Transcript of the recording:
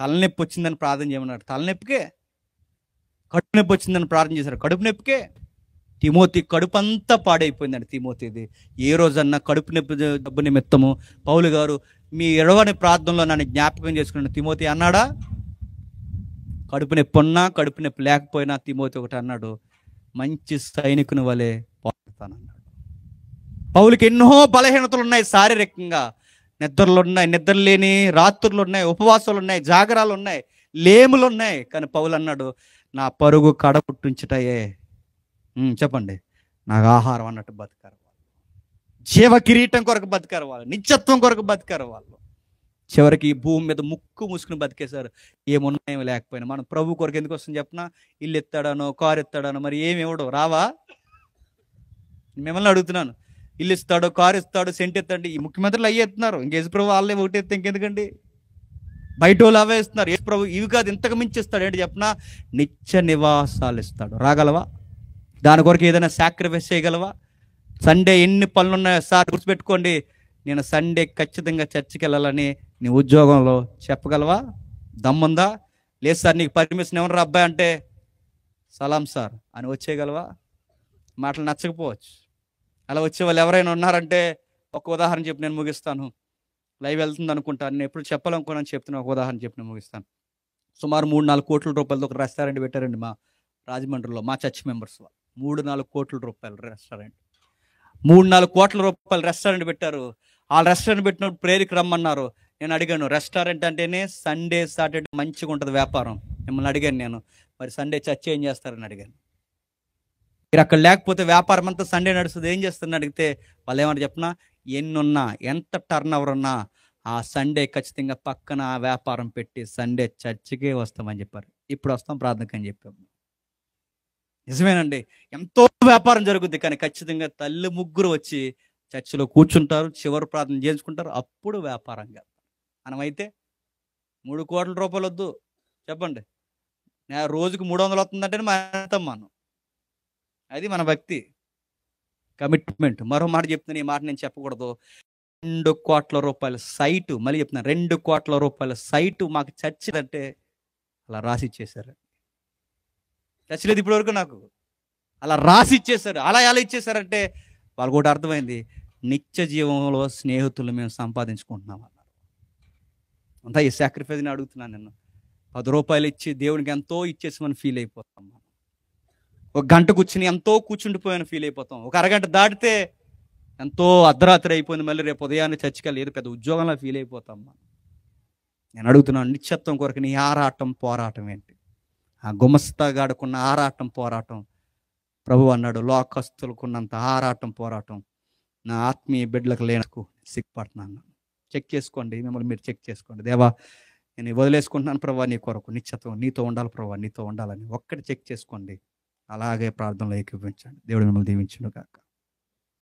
తలనొప్పి వచ్చిందని ప్రార్థన చేయమన్నాడు తలనొప్పికే కడుపు నొప్పి వచ్చిందని ప్రార్థన చేశారు కడుపు నొప్పికే తిమోతి కడుపు అంతా పాడైపోయిందండి తిమోతిది ఏ రోజన్నా కడుపు నొప్పి డబ్బు నిమిత్తము పౌలు గారు మీ ఎడవని ప్రార్థనలో నన్ను జ్ఞాపకం చేసుకున్నాను తిమోతి అన్నాడా కడుపు నొప్పి ఉన్నా కడుపు నొప్పి లేకపోయినా తిమోతి ఒకటి అన్నాడు మంచి సైనికుని వలె పాడుతానన్నాడు పౌలకి ఎన్నో బలహీనతలు ఉన్నాయి శారీరకంగా నిద్రలు ఉన్నాయి నిద్ర లేని రాత్రులు ఉన్నాయి ఉపవాసాలు ఉన్నాయి జాగరాలు ఉన్నాయి లేములు ఉన్నాయి కానీ పౌలు అన్నాడు నా పరుగు కడ పుట్టించుటయే చెప్పండి నాకు ఆహారం అన్నట్టు బతికారు వాళ్ళు జీవ కిరీటం కొరకు బతికారు వాళ్ళు నిత్యత్వం కొరకు బతికారు వాళ్ళు చివరికి ఈ భూమి మీద ముక్కు మూసుకుని బతికేశారు ఏమున్నాయో లేకపోయినా మనం ప్రభు కొరకు ఎందుకు వస్తుంది చెప్పినా ఇల్లు ఎత్తాడానో కారు ఎత్తాడానో మరి ఏమి ఇవ్వడు రావా మిమ్మల్ని అడుగుతున్నాను ఇల్లు ఇస్తాడు కారు ఇస్తాడు సెంట్ ఎత్తండి ఈ ముఖ్యమంత్రులు అయ్యి ఎత్తున్నారు ఇంక ప్రభు వాళ్ళే ఒకటి ఎత్తే ఇంకెందుకండి బయట వాళ్ళు అవే ఇస్తున్నారు యశ్ప్రభు ఇవి కాదు ఇంతకు మించి ఇస్తాడు ఏంటి చెప్పినా నిత్య నివాసాలు ఇస్తాడు రాగలవా దాని కొరకు ఏదైనా సాక్రిఫైస్ చేయగలవా సండే ఎన్ని పనులు ఉన్నాయో సార్ గుర్తుపెట్టుకోండి నేను సండే ఖచ్చితంగా చర్చికి వెళ్ళాలని నీ ఉద్యోగంలో చెప్పగలవా దమ్ముందా లేదు సార్ నీకు పర్మిషన్ ఎవరు అబ్బాయి అంటే సలాం సార్ అని వచ్చేయగలవా మాటలు నచ్చకపోవచ్చు అలా వచ్చే వాళ్ళు ఎవరైనా ఉన్నారంటే ఒక ఉదాహరణ చెప్పి నేను ముగిస్తాను లైవ్ వెళ్తుంది అనుకుంటాను నేను ఎప్పుడు చెప్పాలనుకున్నాను చెప్తున్నా ఒక ఉదాహరణ చెప్పి నేను ముగిస్తాను సుమారు మూడు నాలుగు కోట్ల రూపాయలతో ఒక రెస్టారెంట్ పెట్టారండి మా రాజమండ్రిలో మా చర్చ్ మెంబర్స్ వాళ్ళు మూడు నాలుగు కోట్ల రూపాయలు రెస్టారెంట్ మూడు నాలుగు కోట్ల రూపాయలు రెస్టారెంట్ పెట్టారు ఆ రెస్టారెంట్ పెట్టినప్పుడు ప్రేరికి రమ్మన్నారు నేను అడిగాను రెస్టారెంట్ అంటేనే సండే సాటర్డే మంచిగా ఉంటుంది వ్యాపారం మిమ్మల్ని అడిగాను నేను మరి సండే చర్చ్ ఏం చేస్తారని అడిగాను మీరు అక్కడ లేకపోతే వ్యాపారం అంతా సండే నడుస్తుంది ఏం చేస్తుంది అడిగితే వాళ్ళు ఏమని చెప్పినా ఎన్నున్నా ఎంత టర్న్ ఓవర్ ఉన్నా ఆ సండే ఖచ్చితంగా పక్కన ఆ వ్యాపారం పెట్టి సండే చర్చికే వస్తామని చెప్పారు ఇప్పుడు వస్తాం ప్రార్థనకని చెప్పాము నిజమేనండి ఎంతో వ్యాపారం జరుగుద్ది కానీ ఖచ్చితంగా తల్లి ముగ్గురు వచ్చి చర్చిలో కూర్చుంటారు చివరి ప్రార్థన చేయించుకుంటారు అప్పుడు వ్యాపారంగా మనమైతే మూడు కోట్ల రూపాయలు వద్దు చెప్పండి రోజుకు మూడు వందలు వస్తుందంటే మనం అది మన భక్తి కమిట్మెంట్ మరో మాట చెప్తున్నాను ఈ మాట నేను చెప్పకూడదు రెండు కోట్ల రూపాయల సైటు మళ్ళీ చెప్తున్నాను రెండు కోట్ల రూపాయల సైటు మాకు చచ్చిందంటే అలా రాసి ఇచ్చేశారు చచ్చలేదు ఇప్పటివరకు నాకు అలా రాసి ఇచ్చేశారు అలా ఎలా ఇచ్చేశారంటే వాళ్ళు కూడా అర్థమైంది నిత్య జీవంలో స్నేహితులు మేము సంపాదించుకుంటున్నాం అన్నారు అంతా ఈ సాక్రిఫైస్ని అడుగుతున్నాను నేను పది రూపాయలు ఇచ్చి దేవునికి ఎంతో ఇచ్చేసి మనం ఫీల్ అయిపోతాం ఒక గంట కూర్చుని ఎంతో కూర్చుండిపోయాను ఫీల్ అయిపోతాం ఒక అరగంట దాటితే ఎంతో అర్ధరాత్రి అయిపోయింది మళ్ళీ రేపు ఉదయాన్నే చర్చికి లేదు పెద్ద ఉద్యోగంలో ఫీల్ అయిపోతాం మనం నేను అడుగుతున్నాను నిశ్చత్వం కొరకు నీ ఆరాటం పోరాటం ఏంటి ఆ గుమస్తాగాడుకున్న ఆరాటం పోరాటం ప్రభు అన్నాడు లోకస్తులకున్నంత ఆరాటం పోరాటం నా ఆత్మీయ బిడ్డలకు లేనకు సిగ్గుపడుతున్నాను చెక్ చేసుకోండి మిమ్మల్ని మీరు చెక్ చేసుకోండి దేవా నేను వదిలేసుకుంటున్నాను ప్రభావ నీ కొరకు నిశ్చత్వం నీతో ఉండాలి ప్రభావ నీతో ఉండాలని ఒక్కటి చెక్ చేసుకోండి అలాగే ప్రార్థనలో ఏకీపించండి దేవుడు మిమ్మల్ని దీవించును కాక